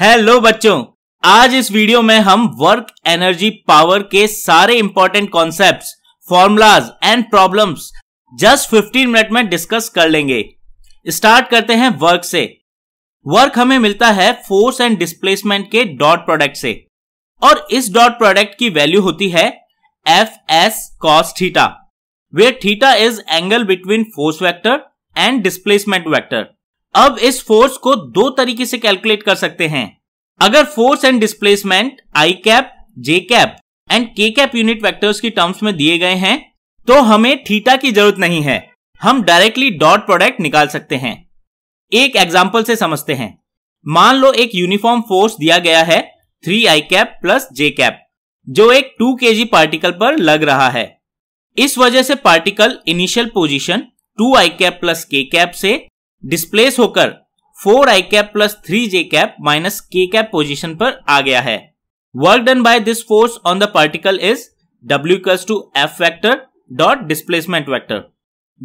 Hello बच्चों आज इस वीडियो में हम वर्क एनर्जी पावर के सारे important concepts, formulas and problems just 15 minute में डिस्कस कर लेंगे स्टार्ट करते हैं वर्क से वर्क हमें मिलता है फोर्स एंड डिस्प्लेसमेंट के डॉट प्रोडक्ट से और इस डॉट प्रोडक्ट की वैल्यू होती है F S cos theta where theta is angle between force vector and displacement vector अब इस फोर्स को दो तरीके से कैलकुलेट कर सकते हैं अगर force and displacement I cap J cap and K cap unit vectors की टर्म्स में दिए गए हैं तो हमें थीटा की जरूरत नहीं है हम डायरेक्टली डॉट प्रोडक्ट निकाल सकते हैं एक एग्जाम्पल से समझते हैं मान लो एक यूनिफॉर्म फोर्स दिया गया है three I cap plus J cap जो एक टू के जी पार्टिकल पर लग रहा है इस वजह से पार्टिकल इनिशियल पोजिशन टू आई कैप प्लस के कैप से डिस्प्लेस होकर फोर आई कैप प्लस थ्री जे cap minus K cap position पर आ गया है work done by this force on the particle is W equals to F vector dot displacement vector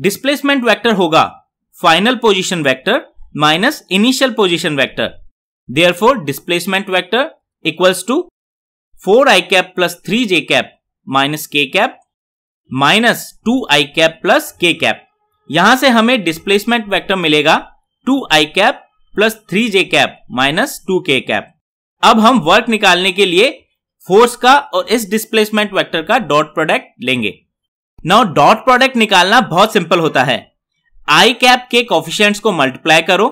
displacement vector होगा final position vector minus initial position vector therefore displacement vector equals to four I cap plus three J cap minus K cap minus two I cap plus K cap यहां से हमें displacement vector मिलेगा two आई cap plus three जे cap minus two K cap अब हम work निकालने के लिए force का और इस डिस्प्लेसमेंट वेक्टर का डॉट प्रोडक्ट लेंगे नाउ डॉट प्रोडक्ट निकालना बहुत सिंपल होता है आई कैप के कॉफिशियंट्स को मल्टीप्लाई करो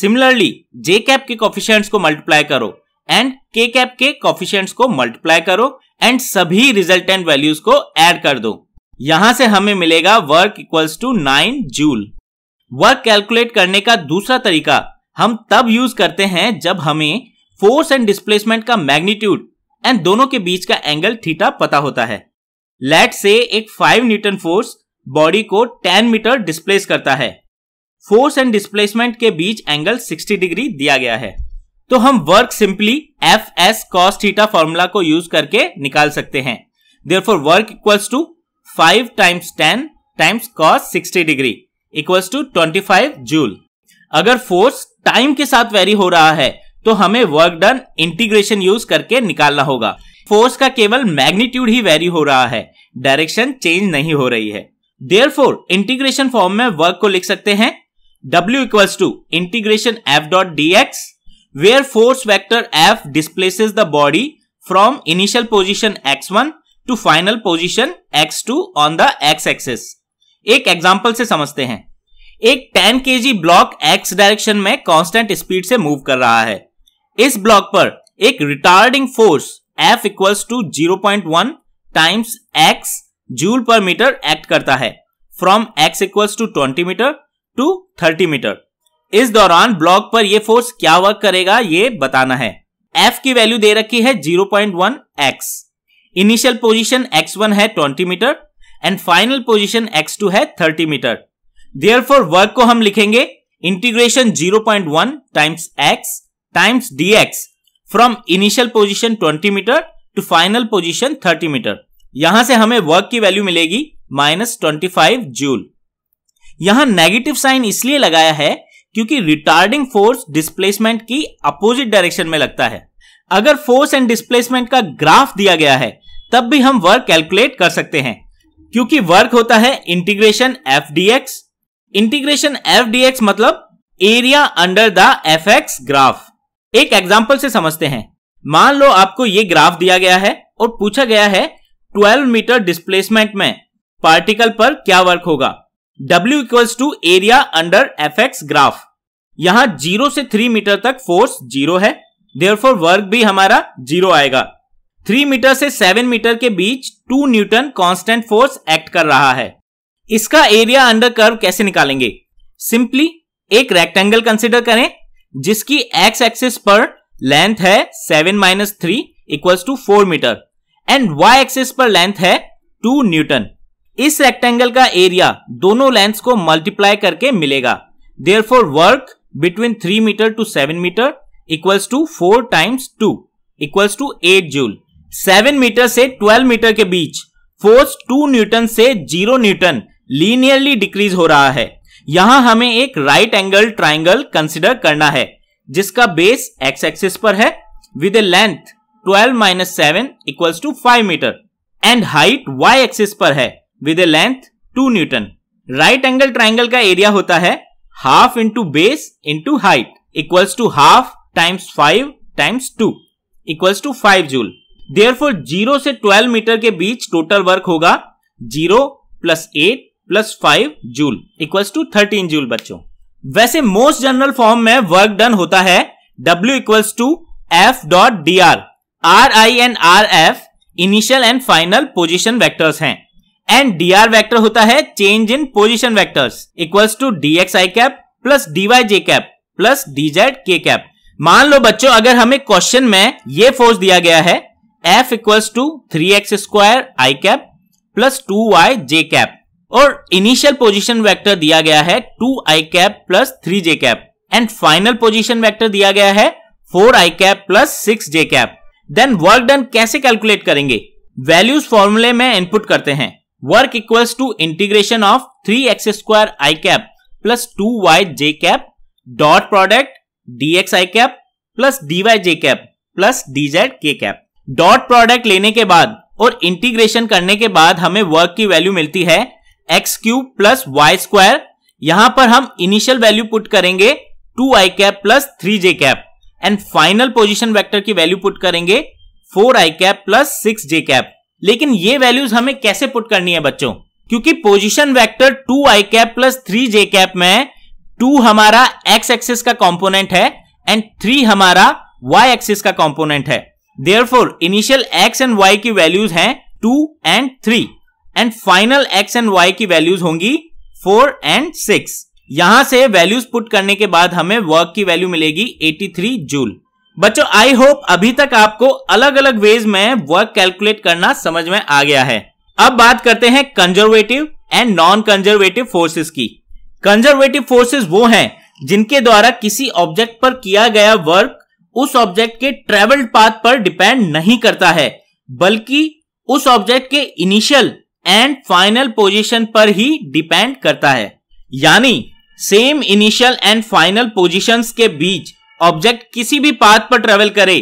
सिमिलरली जे कैप के कॉफिशियंट्स को मल्टीप्लाई करो एंड के कैप के कॉफिशियंट को मल्टीप्लाई करो एंड सभी रिजल्टेंट वैल्यूज को एड कर दो यहां से हमें मिलेगा work equals to nine joule work calculate करने का दूसरा तरीका हम तब यूज करते हैं जब हमें फोर्स एंड डिस्प्लेसमेंट का मैग्नीट्यूड एंड दोनों के बीच का एंगल थीटा पता होता है लेट से एक 5 न्यूटन फोर्स बॉडी को 10 मीटर डिस्प्लेस करता है फोर्स एंड डिस्प्लेसमेंट के बीच एंगल 60 डिग्री दिया गया है तो हम work simply F S cos theta formula को यूज करके निकाल सकते हैं there work equals to five times ten times cos sixty degree equals to twenty five joule अगर फोर्स टाइम के साथ वेरी हो रहा है तो हमें वर्क डन इंटीग्रेशन यूज करके निकालना होगा फोर्स का केवल मैग्नीट्यूड ही वेरी हो रहा है डायरेक्शन चेंज नहीं हो रही है देयर फोर इंटीग्रेशन फॉर्म में वर्क को लिख सकते हैं W integration F dot D X where force vector F displaces the body from initial position X one to final position X two on the X axis एक example से समझते हैं एक 10 जी ब्लॉक एक्स डायरेक्शन में constant speed से move कर रहा है इस ब्लॉक पर एक retarding force F equals to one times X joule per metre act करता है from X equals to twenty metre to thirty metre इस दौरान ब्लॉक पर यह फोर्स क्या वर्क करेगा ये बताना है एफ की वैल्यू दे रखी है zero point one x initial position x1 है 20 metre and final position x2 है 30 मीटर देयर फॉर वर्क को हम लिखेंगे integration 0.1 point one times x times d from initial position 20 metre to final position 30 metre यहां से हमें work की value मिलेगी माइनस ट्वेंटी फाइव जूल यहां नेगेटिव साइन इसलिए लगाया है क्योंकि रिटार्डिंग फोर्स डिस्प्लेसमेंट की अपोजिट डायरेक्शन में लगता है अगर फोर्स एंड डिस्प्लेसमेंट का ग्राफ दिया गया है तब भी हम वर्क कैलकुलेट कर सकते हैं क्योंकि वर्क होता है integration f d x integration f d x मतलब area under the f x graph एक एग्जाम्पल से समझते हैं मान लो आपको ये ग्राफ दिया गया है और पूछा गया है 12 मीटर डिस्प्लेसमेंट में पार्टिकल पर क्या वर्क होगा W equals to area under f x graph यहां जीरो से थ्री मीटर तक फोर्स जीरो है देयरफॉर वर्क भी हमारा जीरो आएगा थ्री मीटर से सेवन मीटर के बीच two newton constant force act कर रहा है इसका एरिया अंडर कर्व कैसे निकालेंगे सिंपली एक रेक्टेंगल कंसिडर करें जिसकी एक्स एक्सिस पर लेंथ है seven minus three equal to four metre and y axis पर लेंथ है टू न्यूटन इस रेक्टेंगल का एरिया दोनों लेंथ को मल्टीप्लाई करके मिलेगा therefore work between three metre to seven metre equals to four times two equals to eight joule seven metre से twelve metre के बीच फोर्स टू न्यूटन से जीरो न्यूटन लीनियरली डिक्रीज हो रहा है यहां हमें एक राइट एंगल ट्राइंगल कंसिडर करना है जिसका बेस एक्स एक्सिस पर है with a length 12 minus seven equals to five metre and height y axis पर है with a length 2 newton right angle triangle का एरिया होता है half into base into height equals to half times five times two equals to five joule for zero से twelve metre के बीच total work होगा zero plus eight plus five joule equals to thirteen joule बच्चों वैसे most general form में work done होता है डब्ल्यू equals to F dot D r r i and r f initial and final position vectors हैं and d r vector होता है change in position vectors equals to d x i cap plus d y j cap plus d z k cap मान लो बच्चों अगर हमें question में ये फोर्स दिया गया है f equals to three x square i cap plus two y j cap और इनिशियल पोजिशन वैक्टर दिया गया है two I cap plus three J cap and final position vector दिया गया है फोर आई cap plus six j cap then work done कैसे calculate करेंगे values फॉर्मूले में इनपुट करते हैं work equals to integration of three x square i cap plus two y j cap dot product d x i cap plus d y j cap plus d z k cap dot product लेने के बाद और integration करने के बाद हमें work की value मिलती है x cube plus y square यहां पर हम इनिशियल वैल्यू पुट करेंगे two I cap plus three J cap and final position vector की वैल्यू पुट करेंगे फोर आई cap plus six j cap लेकिन ये वैल्यूज हमें कैसे पुट करनी है बच्चों क्योंकि पोजिशन वैक्टर टू आई कैप प्लस थ्री जे कैप में टू हमारा एक्स एक्सिस का कॉम्पोनेंट है एंड थ्री हमारा वाई एक्सिस का कॉम्पोनेंट है for initial x and y की वैल्यूज हैं two and three and final x and y की वैल्यूज होंगी फोर एंड सिक्स यहां से वैल्यूज पुट करने के बाद हमें वर्क की वैल्यू मिलेगी 83 जूल बच्चों आई होप अभी तक आपको अलग अलग वेज में वर्क कैलकुलेट करना समझ में आ गया है अब बात करते हैं conservative and non conservative forces की कंजर्वेटिव फोर्सेस वो हैं जिनके द्वारा किसी ऑब्जेक्ट पर किया गया वर्क उस ऑब्जेक्ट के ट्रेवल्ड पाथ पर डिपेंड नहीं करता है बल्कि उस ऑब्जेक्ट के इनिशियल एंड फाइनल पोजीशन पर ही डिपेंड करता है यानी same initial and final positions के बीच ऑब्जेक्ट किसी भी पाथ पर ट्रेवल करे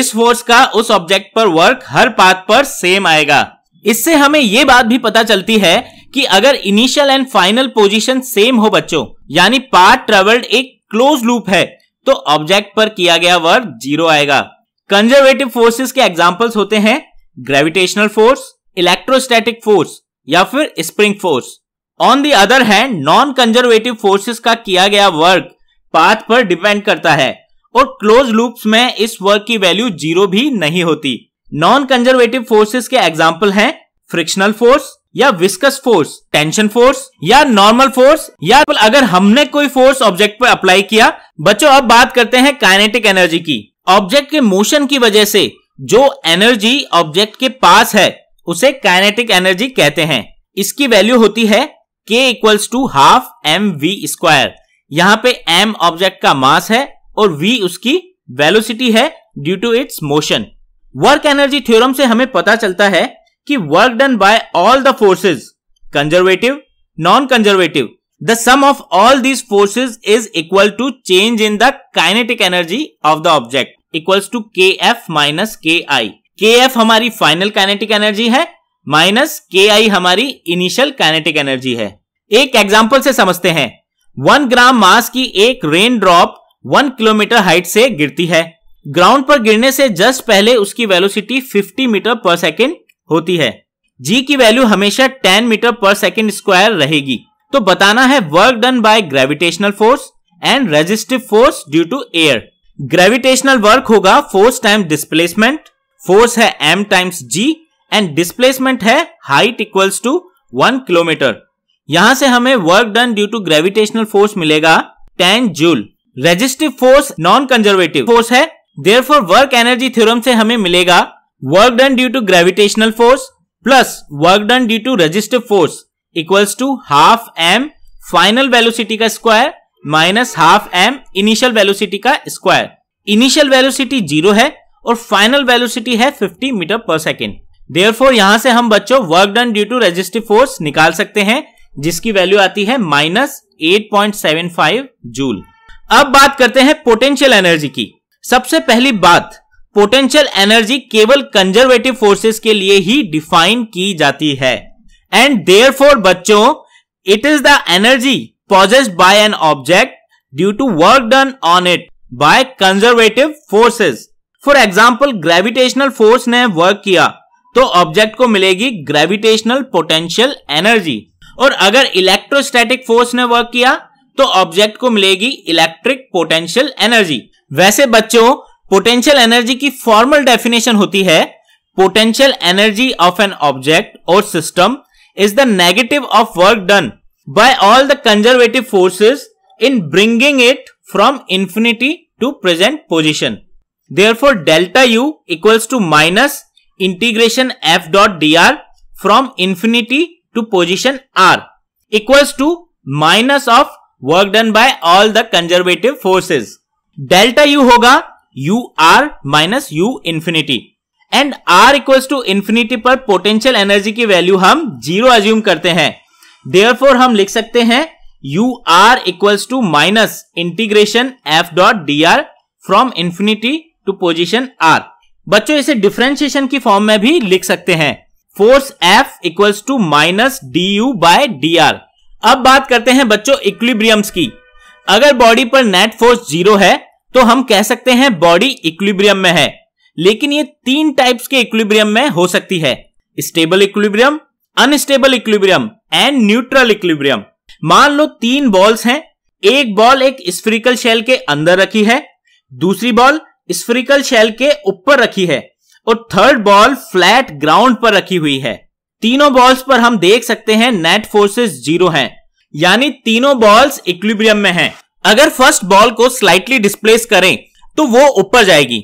इस फोर्स का उस ऑब्जेक्ट पर वर्क हर पाथ पर सेम आएगा इससे हमें ये बात भी पता चलती है कि अगर initial and final position same हो बच्चों यानी पाथ ट्रेवल्ड एक क्लोज लूप है तो ऑब्जेक्ट पर किया गया वर्क जीरो आएगा कंजर्वेटिव फोर्सेस के एग्जाम्पल्स होते हैं ग्रेविटेशनल फोर्स इलेक्ट्रोस्टैटिक फोर्स या फिर spring force on the other hand non conservative forces का किया गया वर्क पाथ पर डिपेंड करता है और क्लोज लूप्स में इस वर्क की वैल्यू जीरो भी नहीं होती नॉन कंजर्वेटिव फोर्सेस के एग्जाम्पल हैं फ्रिक्शनल फोर्स या विस्कस फोर्स टेंशन फोर्स या नॉर्मल फोर्स या अगर हमने कोई फोर्स ऑब्जेक्ट पर अप्लाई किया बच्चों अब बात करते हैं काइनेटिक एनर्जी की ऑब्जेक्ट के मोशन की वजह से जो एनर्जी ऑब्जेक्ट के पास है उसे काइनेटिक एनर्जी कहते हैं इसकी वैल्यू होती है k equals to half m v square यहाँ पे एम ऑब्जेक्ट का मास है और वी उसकी वेलोसिटी है due to its motion work energy theorem से हमें पता चलता है कि work done by all the forces conservative non conservative the sum of all these forces is equal to change in the kinetic energy of the object equals to के f minus के i k f हमारी final kinetic energy है minus के i हमारी initial kinetic energy है एक example से समझते हैं वन ग्राम मास की एक rain drop one kilometre height से गिरती है ग्राउंड पर गिरने से जस्ट पहले उसकी वेलोसिटी 50 मीटर पर सेकेंड होती है जी की वैल्यू हमेशा 10 मीटर पर सेकेंड स्क्वायर रहेगी तो बताना है work done by gravitational force and resistive force due to air gravitational work होगा फोर्स टाइम डिस्प्लेसमेंट फोर्स है m times g and displacement है height equals to one kilometre यहां से हमें work done due to gravitational force मिलेगा ten joule resistive force non conservative force है there work energy theorem से हमें मिलेगा work done due to gravitational force plus work done due to resistive force equals to half m final velocity का square minus half m initial velocity का square initial velocity zero है और final velocity है fifty metre per second for यहां से हम बच्चों work done due to resistive force निकाल सकते हैं जिसकी वैल्यू आती है minus eight point seven five joule अब बात करते हैं पोटेंशियल एनर्जी की सबसे पहली बात पोटेंशियल एनर्जी केवल कंजर्वेटिव फोर्सेस के लिए ही डिफाइन की जाती है एंड देयर बच्चों it is the energy possessed by an object due to work done on it by conservative forces for example gravitational force ने वर्क किया तो ऑब्जेक्ट को मिलेगी ग्रेविटेशनल पोटेंशियल एनर्जी और अगर इलेक्ट्रोस्टैटिक फोर्स ने वर्क किया तो ऑब्जेक्ट को मिलेगी इलेक्ट्रिक पोटेंशियल एनर्जी वैसे बच्चों पोटेंशियल एनर्जी की फॉर्मल डेफिनेशन होती है potential energy of an object or system is the negative of work done by all the conservative forces in bringing it from infinity to present position therefore delta u equals to minus integration F dot D r from infinity to position r equals to minus of work done by all the conservative forces delta u होगा u are minus u infinity and r equals to infinity पर potential energy की value हम zero assume करते हैं there हम लिख सकते हैं u r equals to minus integration F dot D r from infinity to position r बच्चों इसे डिफ्रेंशिएशन की फॉर्म में भी लिख सकते हैं force F equals to minus d u by d r अब बात करते हैं बच्चों इक्विलिब्रियम्स की अगर बॉडी पर नेट फोर्स जीरो है तो हम कह सकते हैं बॉडी इक्विब्रियम में है लेकिन ये तीन टाइप्स के इक्विब्रियम में हो सकती है stable equilibrium unstable equilibrium and neutral equilibrium मान लो तीन बॉल्स हैं एक बॉल एक स्फेरिकल शेल के अंदर रखी है दूसरी बॉल स्फेरिकल शेल के ऊपर रखी है और थर्ड बॉल फ्लैट ग्राउंड पर रखी हुई है तीनों बॉल्स पर हम देख सकते हैं नेट फोर्सेस जीरो हैं यानी तीनों बॉल्स इक्विब्रियम में हैं अगर फर्स्ट बॉल को स्लाइटली डिस्प्लेस करें तो वो ऊपर जाएगी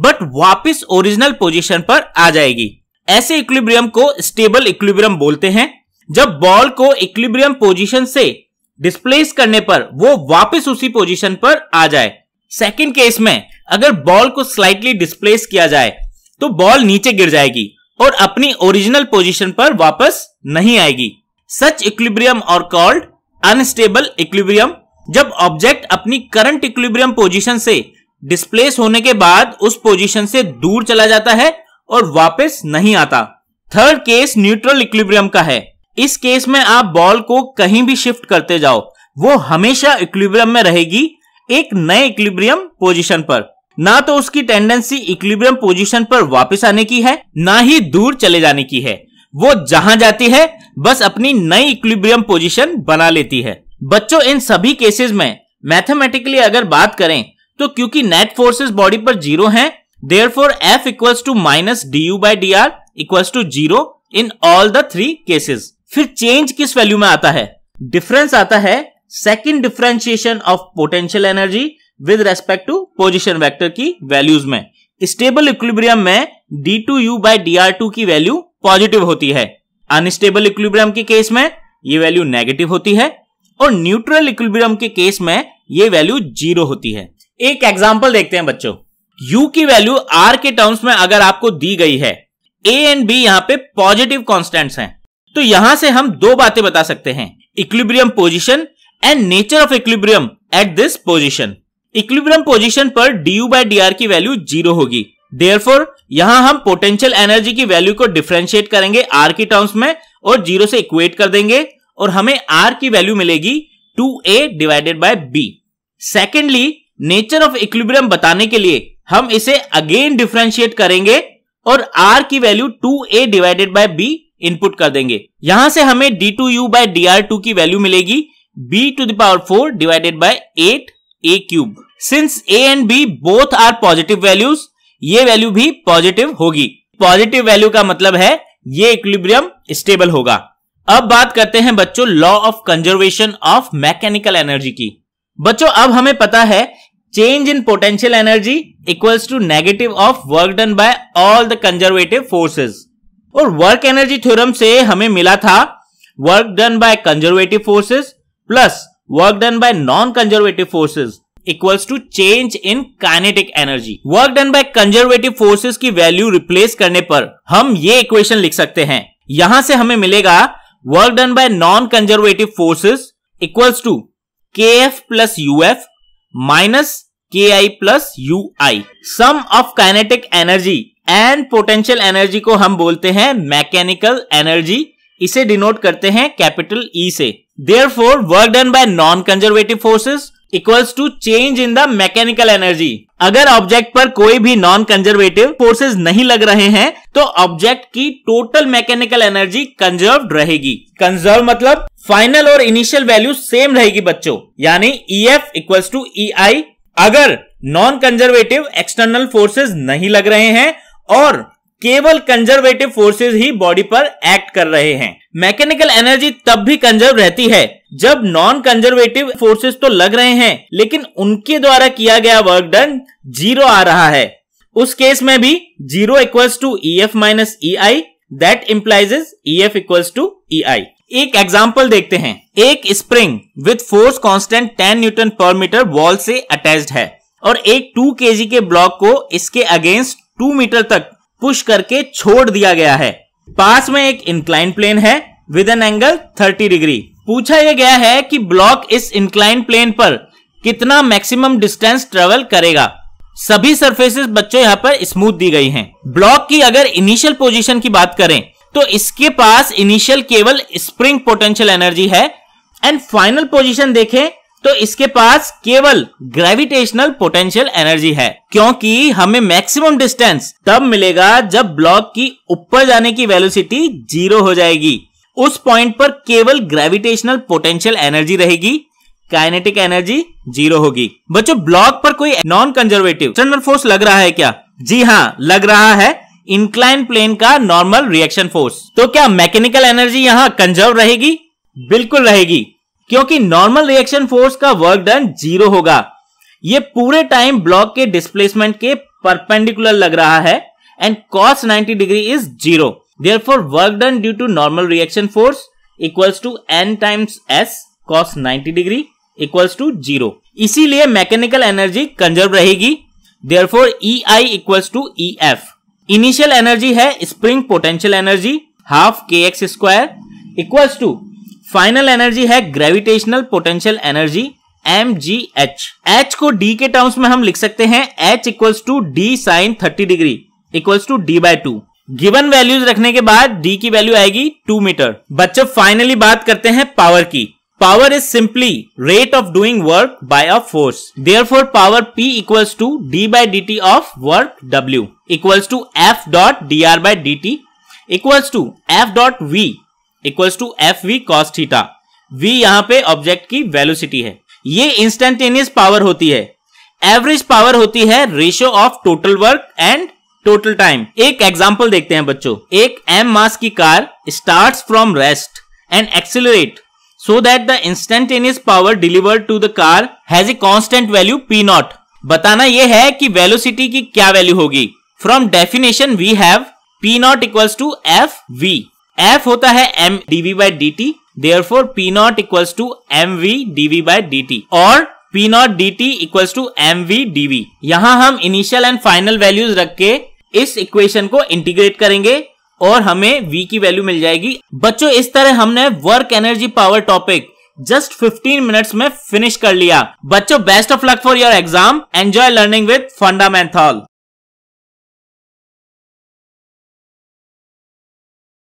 बट वापस ओरिजिनल पोजीशन पर आ जाएगी ऐसे इक्विलिब्रियम को स्टेबल इक्विलिब्रियम बोलते हैं जब बॉल को इक्विलिब्रियम पोजीशन से डिस्प्लेस करने पर वो वापस उसी पोजीशन पर आ जाए सेकंड केस में अगर बॉल को स्लाइटली डिस्प्लेस किया जाए तो बॉल नीचे गिर जाएगी और अपनी ओरिजिनल पोजीशन पर वापस नहीं आएगी such equilibrium are called unstable equilibrium जब ऑब्जेक्ट अपनी करंट इक्विलिब्रियम पोजीशन से डिस्प्लेस होने के बाद उस पोजीशन से दूर चला जाता है और वापस नहीं आता थर्ड केस न्यूट्रल इक्विलिब्रियम का है इस केस में आप बॉल को कहीं भी शिफ्ट करते जाओ वो हमेशा इक्विलिब्रियम में रहेगी एक नए इक्विलिब्रियम पोजीशन पर ना तो उसकी टेंडेंसी इक्विलिब्रियम पोजीशन पर वापस आने की है ना ही दूर चले जाने की है वो जहां जाती है बस अपनी नई इक्विलिब्रियम पोजीशन बना लेती है बच्चों इन सभी केसेस में मैथमेटिकली अगर बात करें तो क्योंकि नेट फोर्सेस बॉडी पर जीरो है therefore f equals to minus d u by D r equals to zero in all the three cases फिर चेंज किस वैल्यू में आता है डिफरेंस आता है second differentiation of potential energy with respect to position vector की values में stable equilibrium में d two you by D R two की वैल्यू पॉजिटिव होती है अनस्टेबल इक्विब्रियम के केस में ये वैल्यू नेगेटिव होती है और न्यूट्रल इक्विलिब्रियम के केस में ये वैल्यू जीरो होती है एक एग्जाम्पल देखते हैं बच्चों यू की वैल्यू आर के टर्म्स में अगर आपको दी गई है ए एंड बी यहाँ पे पॉजिटिव कॉन्स्टेंट हैं तो यहां से हम दो बातें बता सकते हैं equilibrium position and nature of equilibrium at this position equilibrium position पर d u by D r की वैल्यू जीरो होगी देयरफॉर यहां हम पोटेंशियल एनर्जी की वैल्यू को डिफ्रेंशिएट करेंगे आर की टर्म्स में और जीरो से इक्वेट कर देंगे और हमें आर की वैल्यू मिलेगी two A divided by b secondly nature of equilibrium बताने के लिए हम इसे अगेन डिफ्रेंशिएट करेंगे और आर की value two A divided by B input कर देंगे यहां से हमें D two you by D R two की वैल्यू मिलेगी B to the power four divided by eight A cube since A and B both are positive values ये value भी positive होगी पॉजिटिव वैल्यू का मतलब है ये इक्विब्रियम स्टेबल होगा अब बात करते हैं बच्चों law of conservation of mechanical energy की बच्चों अब हमें पता है change in potential energy equals to negative of work done by all the conservative forces और वर्क एनर्जी थ्योरम से हमें मिला था work done by conservative forces plus work done by non conservative forces equals to change in kinetic energy work done by conservative forces की value replace करने पर हम ये इक्वेशन लिख सकते हैं यहां से हमें मिलेगा work done by non conservative forces equals to के F plus U F minus के I plus U I sum of kinetic energy and potential energy को हम बोलते हैं मैकेनिकल एनर्जी इसे डिनोट करते हैं कैपिटल ई e से therefore work done by non conservative forces equals to change in the mechanical energy अगर object पर कोई भी नॉन कंजर्वेटिव फोर्सेस नहीं लग रहे हैं तो ऑब्जेक्ट की टोटल मैकेनिकल एनर्जी कंजर्व रहेगी कंजर्व मतलब फाइनल और इनिशियल वैल्यू सेम रहेगी बच्चों यानी E F equals to E I अगर नॉन कंजर्वेटिव एक्सटर्नल फोर्सेज नहीं लग रहे हैं और केवल कंजर्वेटिव फोर्सेस ही बॉडी पर एक्ट कर रहे हैं मैकेनिकल एनर्जी तब भी कंजर्व रहती है जब नॉन कंजर्वेटिव फोर्सेस तो लग रहे हैं लेकिन उनके द्वारा किया गया वर्क डन जीरो आ रहा है उस केस में भी zero equals to E F minus E I that implies E F equals to E I एक एग्जाम्पल देखते हैं एक spring with force constant ten newton per metre wall से अटैच्ड है और एक के जी के ब्लॉक को इसके अगेंस्ट टू मीटर तक पुश करके छोड़ दिया गया है पास में एक इंक्लाइन प्लेन है विद एन एंगल 30 डिग्री पूछा यह गया है कि ब्लॉक इस इंक्लाइन प्लेन पर कितना मैक्सिमम डिस्टेंस ट्रेवल करेगा सभी सरफेसेस बच्चों यहाँ पर स्मूथ दी गई हैं। ब्लॉक की अगर इनिशियल पोजीशन की बात करें तो इसके पास इनिशियल केवल स्प्रिंग पोटेंशियल एनर्जी है एंड फाइनल पोजीशन देखें तो इसके पास केवल ग्रेविटेशनल पोटेंशियल एनर्जी है क्योंकि हमें मैक्सिमम डिस्टेंस तब मिलेगा जब ब्लॉक की ऊपर जाने की वेलोसिटी जीरो हो जाएगी उस पॉइंट पर केवल ग्रेविटेशनल पोटेंशियल एनर्जी रहेगी काइनेटिक एनर्जी जीरो होगी बच्चों ब्लॉक पर कोई नॉन कंजर्वेटिव एक्सटर्नल फोर्स लग रहा है क्या जी हाँ लग रहा है इंक्लाइन प्लेन का नॉर्मल रिएक्शन फोर्स तो क्या मैकेनिकल एनर्जी यहाँ कंजर्व रहेगी बिल्कुल रहेगी क्योंकि नॉर्मल रिएक्शन फोर्स का वर्क डन जीरो होगा ये पूरे टाइम ब्लॉक के डिस्प्लेसमेंट के परपेंडिकुलर लग रहा है and cos 90 degree is zero therefore work done due to normal reaction force equals to N times S cos 90 degree equals to zero इसीलिए mechanical energy conserve रहेगी therefore E I equals to E F initial energy है spring potential energy half के x square equals to final energy है gravitational potential energy M G H H को D के terms में हम लिख सकते हैं H equals to D sine thirty degree equals to D by two given values रखने के बाद डी की वैल्यू आएगी टू मीटर बच्चों फाइनली बात करते हैं पावर की power is simply rate of doing work by a force therefore power P equals to D by D T of work W equals to F dot D R by D T equals to F dot V equals to F V cos theta V यहां पे object की velocity है ये instantaneous power होती है average power होती है ratio of total work and total time एक एग्जाम्पल देखते हैं बच्चों एक एम मास की car start from rest and accelerate so that the instantaneous power delivered to the car has a constant value P not बताना यह है कि वेलोसिटी की क्या वैल्यू होगी from definition we have P not equals to F V F होता है M D V by D T there four P not equals to M V D V by D T और P not D T equals to M V D V यहाँ हम initial and final values रख के इस equation को integrate करेंगे और हमें v की वैल्यू मिल जाएगी बच्चों इस तरह हमने work energy power topic just 15 minutes में फिनिश कर लिया बच्चों best of luck for your exam enjoy learning with फंडामेंथॉल